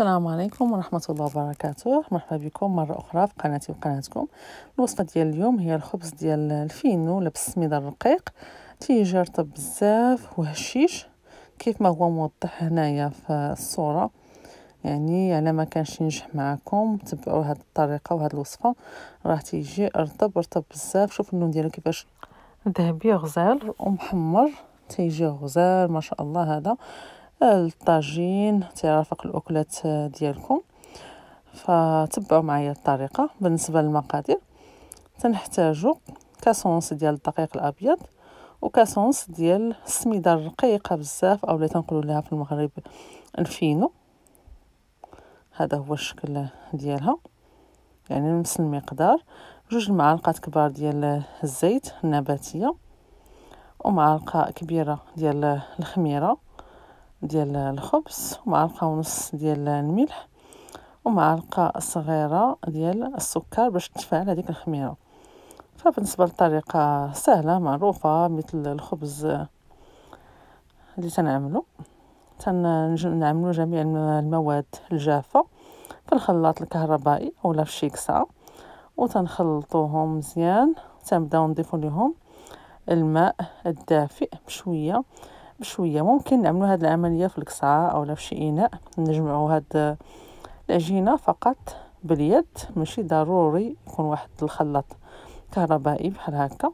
السلام عليكم ورحمة الله وبركاته مرحبا بكم مرة أخرى في قناتي وقناتكم الوصفة ديال اليوم هي الخبز ديال الفينو لبس السميدة الرقيق تيجي رطب بزاف وهشيش كيف ما هو موضح هنايا في الصورة يعني على ما كانش ينجح معكم تبعوا هاد الطريقة وهاد الوصفة راه تيجي رطب رطب بزاف شوف اللون ديالو كيفاش ذهبي غزال ومحمر تيجي غزال ما شاء الله هذا الطاجين تيرافق الاكلات ديالكم فتبعوا معايا الطريقه بالنسبه للمقادير تنحتاجو كاسونس ديال الدقيق الابيض وكاسونس ديال السميده الرقيقه بزاف اولا تنقولوا لها في المغرب الفينو هذا هو الشكل ديالها يعني نفس المقدار جوج معالقات كبار ديال الزيت النباتيه ومعلقه كبيره ديال الخميره ديال الخبز ومعلقه ونص ديال الملح ومعلقه صغيره ديال السكر باش تفعل هذيك الخميره فبالنسبه للطريقه سهله معروفه مثل الخبز اللي تنعملو تنعملو جميع المواد الجافه في الخلاط الكهربائي اولا في شي وتنخلطوهم مزيان تنبداو نضيفو ليهم الماء الدافئ بشويه بشوية ممكن نعملو هاد العملية في القصعة أولا في شي إناء نجمعو هاد العجينة فقط باليد ماشي ضروري يكون واحد الخلاط كهربائي بحال هكا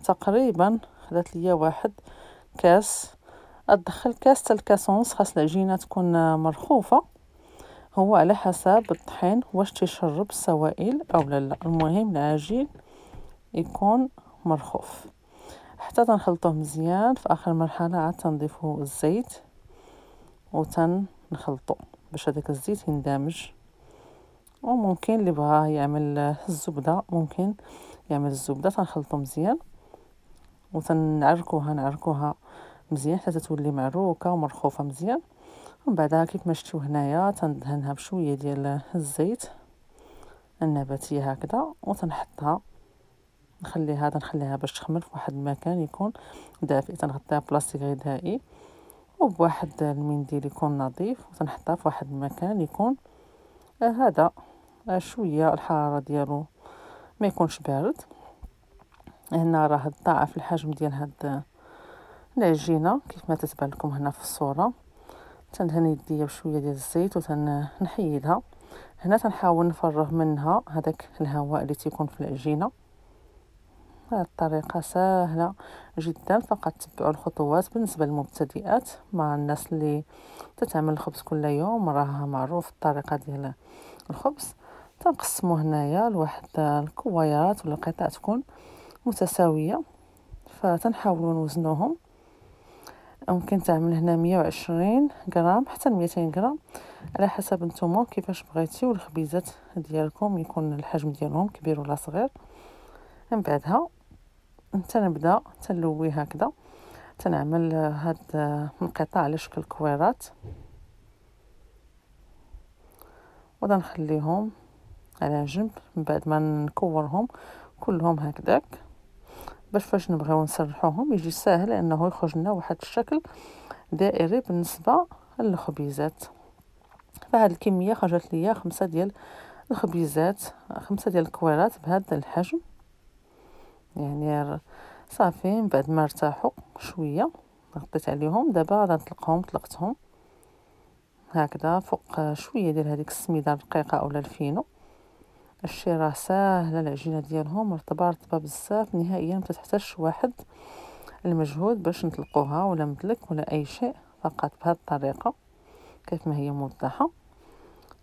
فتقريبا خدات ليا واحد كاس ادخل كاس حتى ونص خاص العجينه تكون مرخوفه هو على حسب الطحين واش تيشرب السوائل او لا المهم العجين يكون مرخوف حتى تنخلطوه مزيان في اخر مرحله عاد تنضيفو الزيت وتنخلطو باش هداك الزيت يندمج وممكن اللي بغا يعمل الزبده ممكن يعمل الزبده تنخلطو مزيان وتنعركوها نعركوها مزيان حتى تولي معروكه ومرخوفه مزيان ومن بعدها كيف ما شفتوا هنايا تندهنها بشويه ديال الزيت النباتيه هكذا وتنحطها نخلي هذا نخليها باش تخمر في واحد المكان يكون دافئ تنغطيها بلاستيك غذائي وبواحد المنديل يكون نظيف وتنحطها في واحد المكان يكون آه، هذا آه، شويه الحراره ديالو ما يكونش بارد هنا راه ضاعف الحجم ديال هاد العجينه كيف ما تتبان لكم هنا في الصوره تندهن يديا بشويه ديال الزيت وتنحيدها هنا تنحاول نفرغ منها هذاك الهواء اللي تيكون في العجينه هذه الطريقه سهله جدا فقط تبعوا الخطوات بالنسبه للمبتدئات مع الناس اللي تتعمل الخبز كل يوم راه معروف الطريقه ديال الخبز تنقسمو هنايا لواحد الكويرات ولا قطع تكون متساويه فتنحاولوا نوزنوهم ممكن تعمل هنا 120 غرام حتى 200 غرام على حسب نتوما كيفاش بغيتي والخبيزات ديالكم يكون الحجم ديالهم كبير ولا صغير من بعدها تنبدا تنلوي هكذا تنعمل هاد القطع على شكل كويرات ونخليهم على جنب من بعد ما نكورهم كلهم هكذاك باش فاش نبغيو نسرحوهم يجي ساهل انه يخرج لنا واحد الشكل دائري بالنسبه للخبيزات فهاد الكميه خرجت ليا خمسة ديال الخبيزات خمسة ديال الكويرات بهذا الحجم يعني صافي من بعد ما ارتاحوا شويه غطيت عليهم دابا نطلقهم طلقتهم هكذا فوق شويه ديال هذيك السميده الرقيقه اولا الفينو هادشي راه ساهله العجينه ديالهم رطبه رطبه بزاف نهائيا ما تحتاجش واحد المجهود باش نطلقوها ولا مدلك ولا اي شيء فقط بهذه الطريقه كيف ما هي موضحه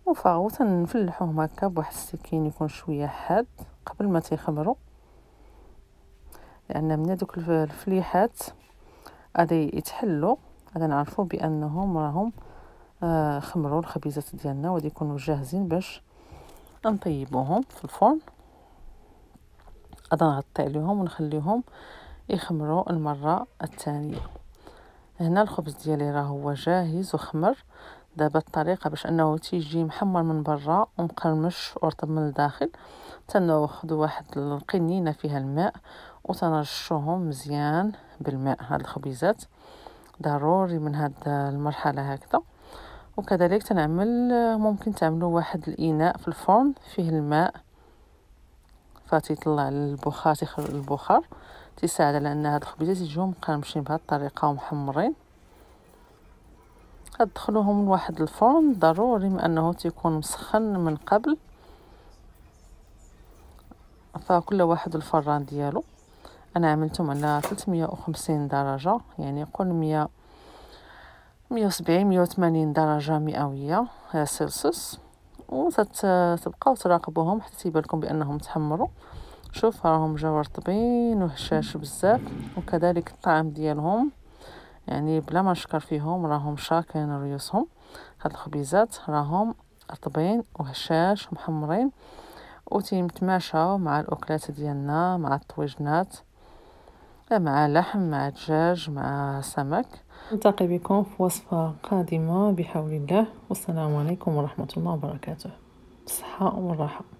وفاو نفلحوهم هكا بواحد السكين يكون شويه حاد قبل ما تيخمروا لان من دوك الفليحات غادي يتحلوا غادي نعرفوا بانهم راهم آه، خمروا الخبيزات ديالنا وغادي يكونوا جاهزين باش نطيبوهم في الفرن غادي نغطي عليهم ونخليهم يخمروا المره الثانيه هنا الخبز ديالي راه هو جاهز وخمر دابا الطريقه باش انه تيجي محمر من برا ومقرمش ورطب من الداخل تناخذ واحد القنينه فيها الماء وتنرشوهم مزيان بالماء هاد الخبيزات ضروري من هاد المرحله هكذا وكذلك تنعمل ممكن تعملوا واحد الاناء في الفرن فيه الماء فتيطلع البخار تيخرج البخار تيساعد على ان هاد الخبيزات يجيو مقرمشين بهاد الطريقه ومحمرين كتدخلوهم لواحد الفرن ضروري انه تيكون مسخن من قبل فكل واحد الفران ديالو انا عملتهم على 350 درجه يعني قول 100 170 180 درجه مئويه و وتبقاو تراقبوهم حتى يبان لكم بانهم تحمروا شوف راهم جاو رطبين وهشاش بزاف وكذلك الطعم ديالهم يعني بلا ما نشكر فيهم راهم شاكين ريوسهم هاد الخبيزات راهم رطبين وهشاش ومحمرين وتيمتماشاو مع الاكلات ديالنا مع الطويجنات مع لحم مع دجاج مع سمك نلتقي بكم في وصفة قادمة بحول الله والسلام عليكم ورحمة الله وبركاته بالصحة والراحة